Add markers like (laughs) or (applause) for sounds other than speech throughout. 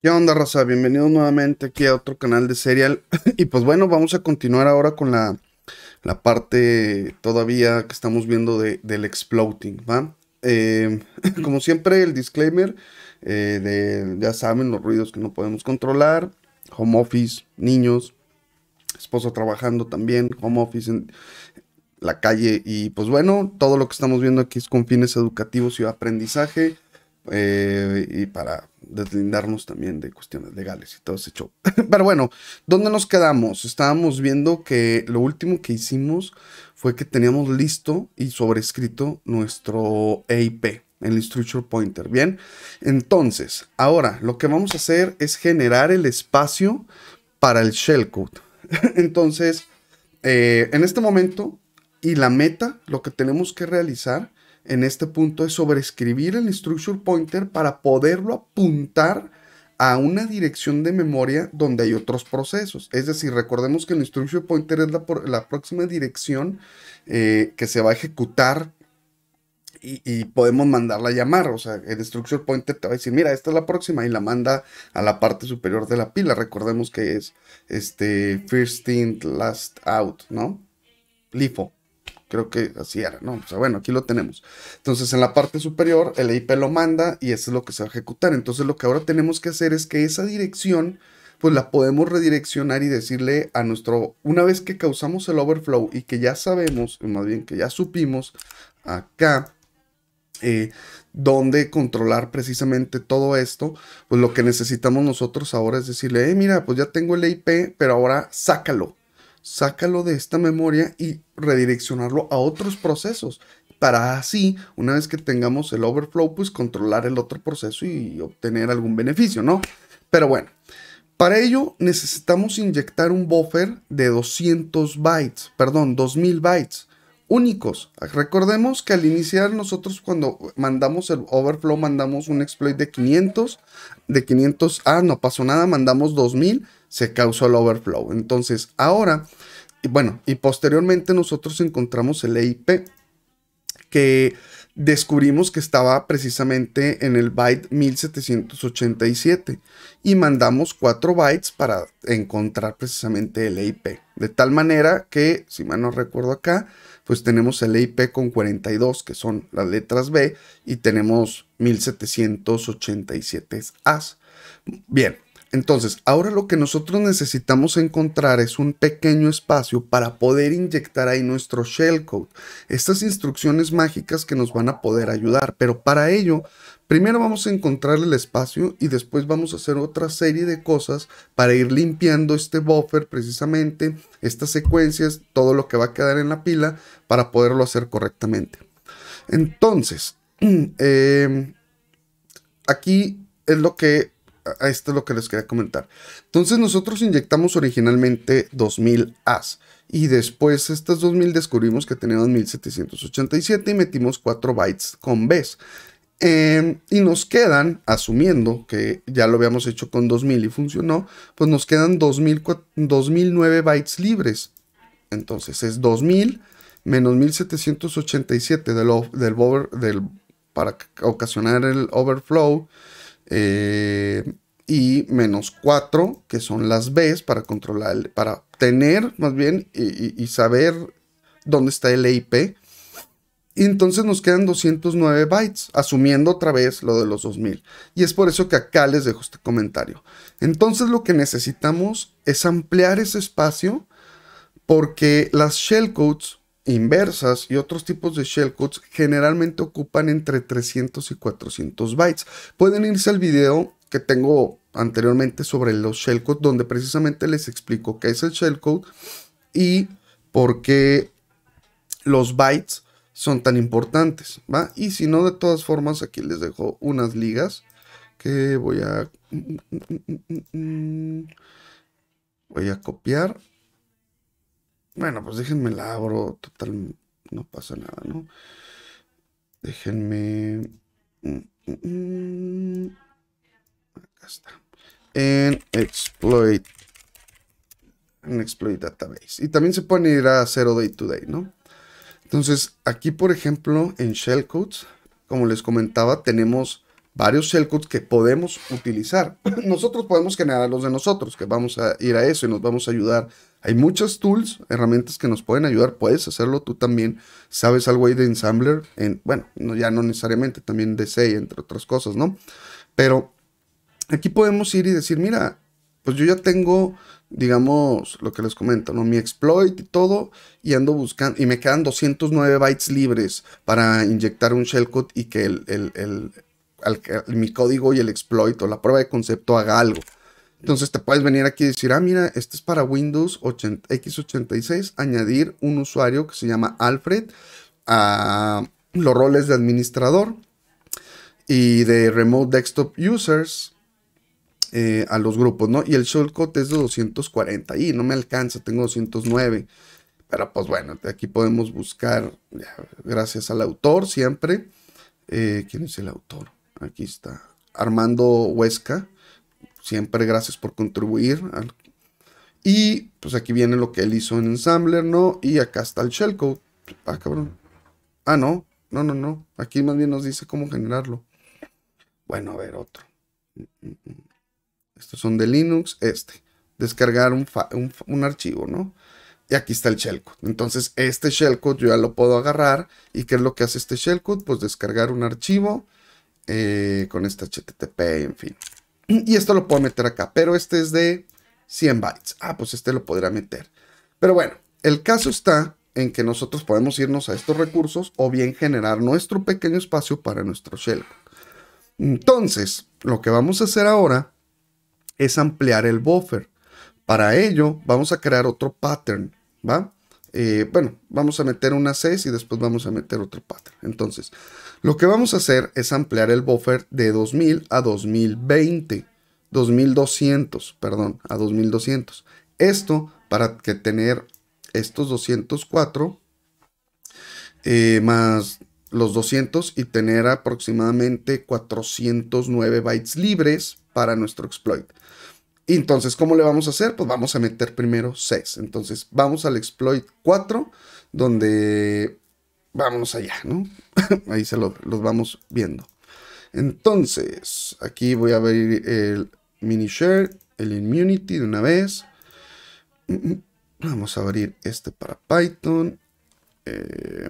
¿Qué onda, raza? Bienvenidos nuevamente aquí a otro canal de Serial. (laughs) y pues bueno, vamos a continuar ahora con la, parte todavía que estamos viendo del exploding, ¿va? Em, (laughs) como siempre, el disclaimer eh, ya saben, los ruidos que no podemos controlar, home office, niños, esposo trabajando también, home office en la calle. Y pues bueno, todo lo que estamos viendo aquí es con fines educativos y aprendizaje. Eh, y para deslindarnos también de cuestiones legales y todo ese show. (laughs) Pero bueno, ¿dónde nos quedamos? Estábamos viendo que lo último que hicimos fue que teníamos listo y sobrescrito nuestro EIP, el Instructure Pointer. Bien, entonces, ahora lo que vamos a hacer es generar el espacio para el shellcode. (laughs) entonces, eh, en este momento y la meta, lo que tenemos que realizar en este punto es sobreescribir el Instruction pointer para poderlo apuntar a una dirección de memoria donde hay otros procesos. Es decir, recordemos que el Instruction pointer es la, próxima dirección eh, que se va a ejecutar y, podemos mandarla a llamar. O sea, el Instruction pointer te va a decir, mira, esta es la próxima y la manda a la parte superior de la pila. Recordemos que es este first in, last out, ¿no? LIFO creo que así era, ¿no? O sea, bueno, aquí lo tenemos. Entonces, en la parte superior, el IP lo manda y eso es lo que se va a ejecutar. Entonces, lo que ahora tenemos que hacer es que esa dirección, pues la podemos redireccionar y decirle a nuestro, una vez que causamos el overflow y que ya sabemos, más bien que ya supimos acá, eh, dónde controlar precisamente todo esto, pues lo que necesitamos nosotros ahora es decirle, eh, mira, pues ya tengo el IP, pero ahora sácalo sácalo de esta memoria y redireccionarlo a otros procesos para así, una vez que tengamos el overflow, pues controlar el otro proceso y obtener algún beneficio, ¿no? Pero bueno, para ello necesitamos inyectar un buffer de 200 bytes, perdón, 2000 bytes únicos. Recordemos que al iniciar nosotros cuando mandamos el overflow mandamos un exploit de 500, de 500, ah, no pasó nada, mandamos 2000, se causó el overflow. Entonces, ahora, y bueno, y posteriormente nosotros encontramos el EIP que descubrimos que estaba precisamente en el byte 1787 y mandamos 4 bytes para encontrar precisamente el EIP. De tal manera que, si mal no recuerdo acá, pues tenemos el IP e con 42, que son las letras B, y tenemos 1787 As. Bien, entonces, ahora lo que nosotros necesitamos encontrar es un pequeño espacio para poder inyectar ahí nuestro shellcode. Estas instrucciones mágicas que nos van a poder ayudar, pero para ello Primero vamos a encontrar el espacio y después vamos a hacer otra serie de cosas para ir limpiando este buffer precisamente, estas secuencias, todo lo que va a quedar en la pila para poderlo hacer correctamente. Entonces, (clears throat) em, aquí es lo que, esto es lo que les quería comentar. Entonces nosotros inyectamos originalmente 2000 As y después estas 2000 descubrimos que teníamos 1787 y metimos 4 bytes con Bs. Em, y nos quedan, asumiendo que ya lo habíamos hecho con 2000 y funcionó, pues nos quedan 2009 bytes libres. Entonces es 2000 menos 1787 del, del, del para ocasionar el overflow. Eh, y menos 4, que son las Bs para controlar, para tener más bien y saber dónde está el IP y Entonces nos quedan 209 bytes, asumiendo otra vez lo de los 2000. Y es por eso que acá les dejo este comentario. Entonces lo que necesitamos es ampliar ese espacio porque las shellcodes inversas y otros tipos de shellcodes generalmente ocupan entre 300 y 400 bytes. Pueden irse al video que tengo anteriormente sobre los shellcodes donde precisamente les explico qué es el shellcode y por qué los bytes son tan importantes, ¿va? Y si no, de todas formas, aquí les dejo unas ligas que voy a... Mm, mm, mm, voy a copiar. Bueno, pues déjenme la abro, total, no pasa nada, ¿no? Déjenme... Acá está. En exploit. En exploit database. Y también se pueden ir a 0 day to today, ¿no? Entonces, aquí por ejemplo en shellcodes, como les comentaba, tenemos varios shellcodes que podemos utilizar. (clears throat) Nosotros podemos generar los de nosotros, que vamos a ir a eso y nos vamos a ayudar. Hay muchas tools, herramientas que nos pueden ayudar, puedes hacerlo tú también. Sabes algo ahí de Ensambler, bueno, ya no necesariamente, también de C, entre otras cosas, ¿no? Pero aquí podemos ir y decir, mira, pues yo ya tengo digamos, lo que les comento, Mi exploit y todo, y ando buscando, y me quedan 209 bytes libres para inyectar un shellcode y que el, mi código y el exploit o la prueba de concepto haga algo. Entonces te puedes venir aquí y decir, ah, mira, este es para Windows X86, añadir un usuario que se llama Alfred a los roles de administrador y de Remote Desktop Users eh, a los grupos, ¿no? Y el shellcode es de 240 y no me alcanza, tengo 209. Pero pues bueno, aquí podemos buscar, gracias al autor siempre. Eh, ¿Quién es el autor? Aquí está. Armando Huesca. Siempre gracias por contribuir. Y pues aquí viene lo que él hizo en Ensambler, ¿no? Y acá está el shellcode. Ah, cabrón. Ah, no. No, no, no. Aquí más bien nos dice cómo generarlo. Bueno, a ver, otro. Estos son de Linux, este. Descargar un, archivo, ¿no? y aquí está el shellcode. Entonces, este shellcode yo ya lo puedo agarrar. ¿Y qué es lo que hace este shellcode? Pues descargar un archivo eh, con este HTTP, en fin. Y esto lo puedo meter acá, pero este es de 100 bytes. Ah, pues este lo podría meter. Pero bueno, el caso está en que nosotros podemos irnos a estos recursos o bien generar nuestro pequeño espacio para nuestro shellcode. Entonces, lo que vamos a hacer ahora es ampliar el buffer. Para ello vamos a crear otro pattern, ¿va? Eh, bueno, vamos a meter una 6 y después vamos a meter otro pattern. Entonces, lo que vamos a hacer es ampliar el buffer de 2000 a 2020. 2200, perdón, a 2200. Esto para que tener estos 204 eh, más los 200 y tener aproximadamente 409 bytes libres para nuestro exploit. Entonces, ¿cómo le vamos a hacer? Pues vamos a meter primero 6. Entonces, vamos al exploit 4, donde vamos allá, ¿no? (laughs) Ahí se los vamos viendo. Entonces, aquí voy a abrir el mini share, el immunity de una vez. Mm, mm. Vamos a abrir este para Python. Eh,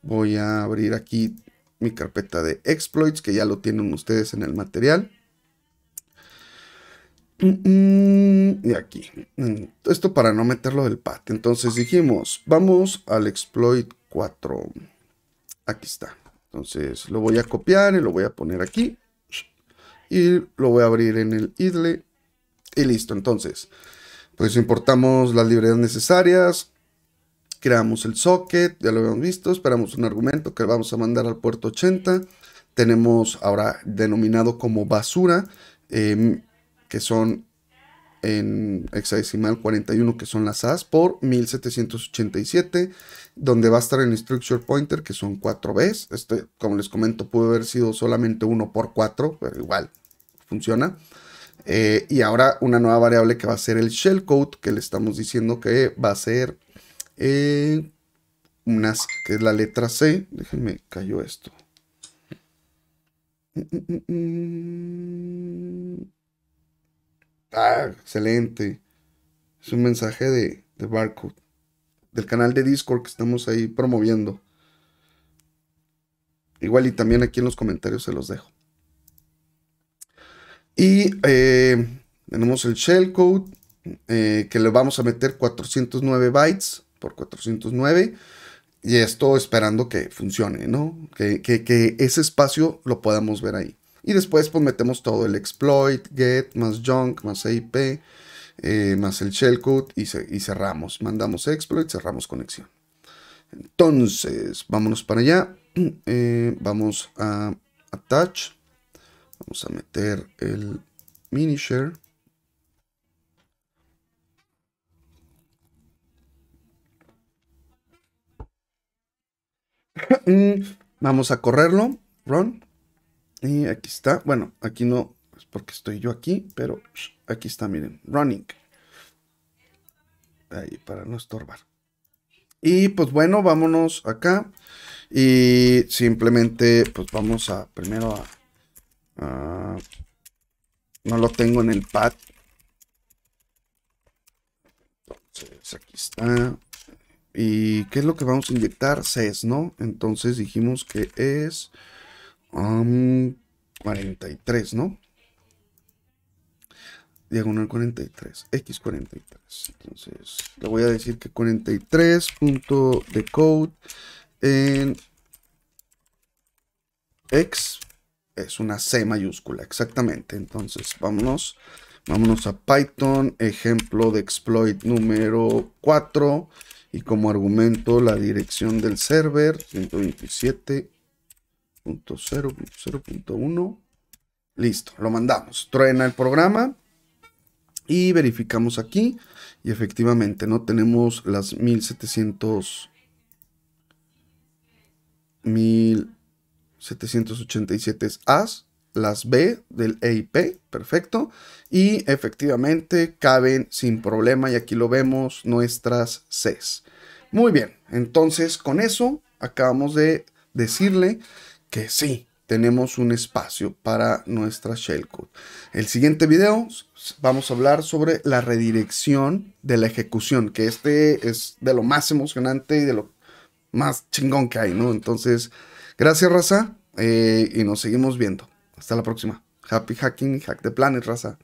voy a abrir aquí mi carpeta de exploits, que ya lo tienen ustedes en el material. Mm, mm, y aquí. Mm, esto para no meterlo del pat Entonces dijimos, vamos al exploit 4. Aquí está. Entonces lo voy a copiar y lo voy a poner aquí. Y lo voy a abrir en el idle. Y listo. Entonces, pues importamos las librerías necesarias. Creamos el socket, ya lo habíamos visto. Esperamos un argumento que vamos a mandar al puerto 80. Tenemos ahora denominado como basura. Em, que son en hexadecimal 41 que son las As por 1787 donde va a estar en structure pointer que son 4 b este, como les comento pudo haber sido solamente 1 por 4 pero igual funciona eh, y ahora una nueva variable que va a ser el shellcode que le estamos diciendo que va a ser eh, unas que es la letra C déjenme cayó esto mm, mm, mm, Ah, excelente. Es un mensaje de, de Barcode, del canal de Discord que estamos ahí promoviendo. Igual y también aquí en los comentarios se los dejo. Y eh, tenemos el shellcode eh, que le vamos a meter 409 bytes por 409. Y esto esperando que funcione, ¿no? que ese espacio lo podamos ver ahí. Y después pues metemos todo el exploit, get, más junk, más IP, eh, más el shellcode y, cerramos. Mandamos exploit, cerramos conexión. Entonces, vámonos para allá. (clears throat) Eh, vamos a attach. Vamos a meter el mini share. (clears throat) Mm, vamos a correrlo. Run. Y aquí está. Bueno, aquí no es porque estoy yo aquí, pero aquí está, miren. Running. Ahí, para no estorbar. Y pues bueno, vámonos acá. Y simplemente, pues vamos a primero a. no lo tengo en el pad. Entonces, aquí está. ¿Y qué es lo que vamos a inyectar? CES, ¿no? Entonces dijimos que es 43, ¿no? Diagonal 43, X43. Entonces, le voy a decir que 43 punto de code en X es una C mayúscula, exactamente. Entonces, vámonos. Vámonos a Python, ejemplo de exploit número 4 y como argumento la dirección del server 127 0.0.1 Listo, lo mandamos. Truena el programa y verificamos aquí. Y efectivamente no tenemos las 1700... 1787 AS, las B del EIP, perfecto. Y efectivamente caben sin problema y aquí lo vemos nuestras Cs. Muy bien, entonces con eso acabamos de decirle que sí, tenemos un espacio para nuestra shellcode. El siguiente video vamos a hablar sobre la redirección de la ejecución, que este es de lo más emocionante y de lo más chingón que hay, ¿no? Entonces, gracias Raza eh, y nos seguimos viendo. Hasta la próxima. Happy hacking, hack the planet, Raza.